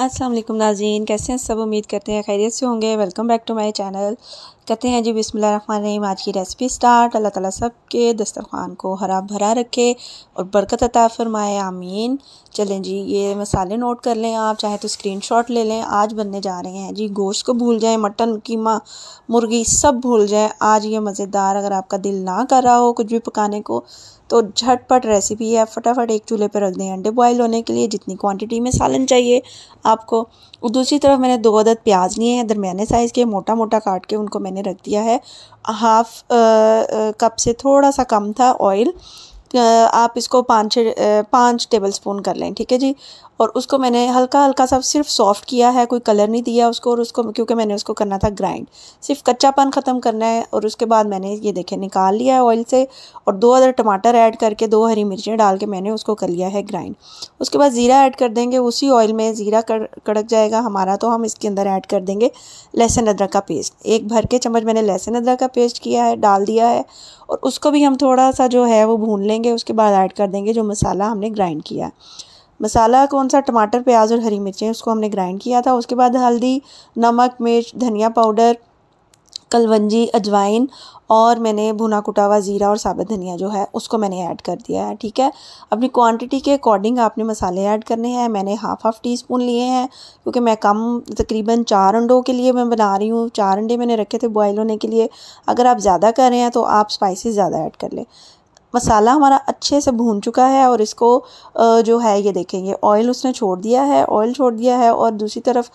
असलम नाजीन कैसे हैं सब उम्मीद करते हैं खैरियत से होंगे welcome back to my channel कहते हैं जी बिसमीम आज की रेसिपी स्टार्ट अल्लाह ताला सब के दस्तरखान को हरा भरा रखे और बरकत अता फरमाए आमीन चलें जी ये मसाले नोट कर लें आप चाहे तो स्क्रीनशॉट ले लें आज बनने जा रहे हैं जी गोश्त को भूल जाएं मटन कीमा मुर्गी सब भूल जाएं आज ये मज़ेदार अगर आपका दिल ना कर रहा हो कुछ भी पकाने को तो झटपट रेसिपी है फटाफट एक चूल्हे पर रख दें अंडे बॉयल होने के लिए जितनी क्वान्टिटी में सालन चाहिए आपको दूसरी तरफ मैंने दो अदद प्याज लिए हैं दरमियाने साइज़ के मोटा मोटा काट के उनको मैंने मैंने रख दिया है हाफ कप से थोड़ा सा कम था ऑयल आप इसको पाँच पाँच टेबल स्पून कर लें ठीक है जी और उसको मैंने हल्का हल्का सा सिर्फ सॉफ्ट किया है कोई कलर नहीं दिया उसको और उसको क्योंकि मैंने उसको करना था ग्राइंड सिर्फ कच्चापन ख़त्म करना है और उसके बाद मैंने ये देखे निकाल लिया है ऑयल से और दो अदर टमाटर ऐड करके दो हरी मिर्चें डाल के मैंने उसको कर लिया है ग्राइंड उसके बाद ज़ीरा ऐड कर देंगे उसी ऑयल में ज़ीरा कड़क जाएगा हमारा तो हम इसके अंदर ऐड कर देंगे लहसुन अदरक का पेस्ट एक भर के चम्मच मैंने लहसुन अदरक का पेस्ट किया है डाल दिया है और उसको भी हम थोड़ा सा जो है वो भून लेंगे उसके बाद ऐड कर देंगे जो मसाला हमने ग्राइंड किया मसाला कौन सा टमाटर प्याज और हरी मिर्चें उसको हमने ग्राइंड किया था उसके बाद हल्दी नमक मिर्च धनिया पाउडर कलवंजी अजवाइन और मैंने भुना कुटा हुआ ज़ीरा और साबुत धनिया जो है उसको मैंने ऐड कर दिया है ठीक है अपनी क्वांटिटी के अकॉर्डिंग आपने मसाले ऐड करने हैं मैंने हाफ़ हाफ़ टी स्पून लिए हैं क्योंकि मैं कम तकरीबन चार अंडों के लिए मैं बना रही हूँ चार अंडे मैंने रखे थे बॉयल होने के लिए अगर आप ज़्यादा कर रहे हैं तो आप स्पाइसिस ज़्यादा ऐड कर लें मसाला हमारा अच्छे से भून चुका है और इसको जो है ये देखेंगे ऑयल उसने छोड़ दिया है ऑयल छोड़ दिया है और दूसरी तरफ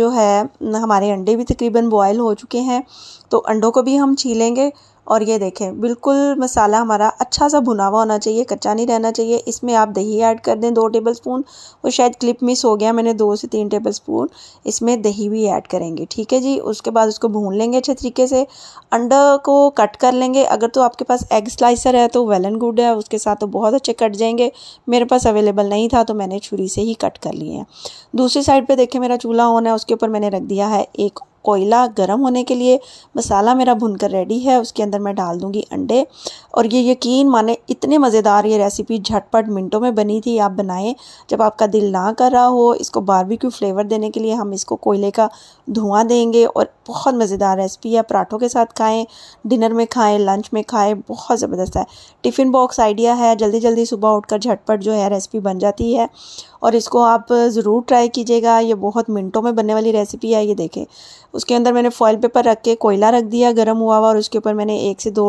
जो है हमारे अंडे भी तकरीबन बॉयल हो चुके हैं तो अंडों को भी हम छीलेंगे और ये देखें बिल्कुल मसाला हमारा अच्छा सा भुना हुआ होना चाहिए कच्चा नहीं रहना चाहिए इसमें आप दही ऐड कर दें दो टेबल स्पून वो शायद क्लिप मिस हो गया मैंने दो से तीन टेबल स्पून इसमें दही भी ऐड करेंगे ठीक है जी उसके बाद उसको भून लेंगे अच्छे तरीके से अंडा को कट कर लेंगे अगर तो आपके पास एग स्लाइसर है तो वेल एंड गुड है उसके साथ तो बहुत अच्छे कट जाएंगे मेरे पास अवेलेबल नहीं था तो मैंने छुरी से ही कट कर लिए हैं दूसरी साइड पर देखें मेरा चूल्हा होना है उसके ऊपर मैंने रख दिया है एक कोयला गर्म होने के लिए मसाला मेरा भुन कर रेडी है उसके अंदर मैं डाल दूँगी अंडे और ये यकीन माने इतने मज़ेदार ये रेसिपी झटपट मिनटों में बनी थी आप बनाएं जब आपका दिल ना कर रहा हो इसको बारबेक्यू फ्लेवर देने के लिए हम इसको कोयले का धुआं देंगे और बहुत मज़ेदार रेसिपी है पराठों के साथ खाएँ डिनर में खाएँ लंच में खाएँ बहुत ज़बरदस्त है टिफ़िन बॉक्स आइडिया है जल्दी जल्दी सुबह उठ झटपट जो है रेसिपी बन जाती है और इसको आप ज़रूर ट्राई कीजिएगा ये बहुत मिनटों में बनने वाली रेसिपी है ये देखें उसके अंदर मैंने फॉयल पेपर रख के कोयला रख दिया गर्म हुआ हुआ और उसके ऊपर मैंने एक से दो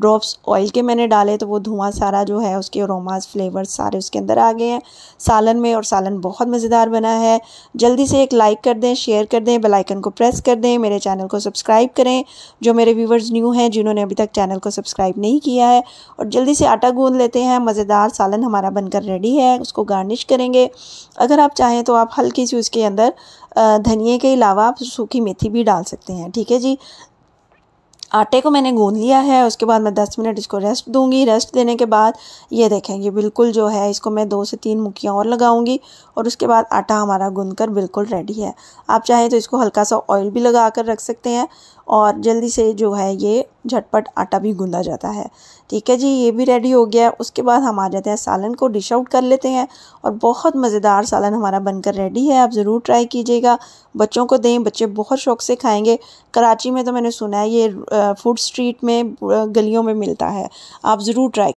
ड्रॉप्स ऑयल के मैंने डाले तो वो धुआँ सारा जो है उसके अरोमाज फ़्लेवर सारे उसके अंदर आ गए हैं सालन में और सालन बहुत मज़ेदार बना है जल्दी से एक लाइक कर दें शेयर कर दें बेलाइकन को प्रेस कर दें मेरे चैनल को सब्सक्राइब करें जो मेरे व्यूवर्स न्यू हैं जिन्होंने अभी तक चैनल को सब्सक्राइब नहीं किया है और जल्दी से आटा गूंद लेते हैं मज़ेदार सालन हमारा बनकर रेडी है उसको गार्निश करेंगे अगर आप चाहें तो आप हल्की सी उसके अंदर धनिए के अलावा आप सूखी मेथी भी डाल सकते हैं ठीक है जी आटे को मैंने गूंद लिया है उसके बाद मैं दस मिनट इसको रेस्ट दूंगी रेस्ट देने के बाद ये देखें ये बिल्कुल जो है इसको मैं दो से तीन मुखियाँ और लगाऊंगी और उसके बाद आटा हमारा गूंद कर बिल्कुल रेडी है आप चाहें तो इसको हल्का सा ऑयल भी लगा कर रख सकते हैं और जल्दी से जो है ये झटपट आटा भी गूँधा जाता है ठीक है जी ये भी रेडी हो गया उसके बाद हम आ जाते हैं सालन को डिश आउट कर लेते हैं और बहुत मज़ेदार सालन हमारा बनकर रेडी है आप ज़रूर ट्राई कीजिएगा बच्चों को दें बच्चे बहुत शौक से खाएंगे कराची में तो मैंने सुना है ये फूड स्ट्रीट में गलियों में मिलता है आप ज़रूर ट्राई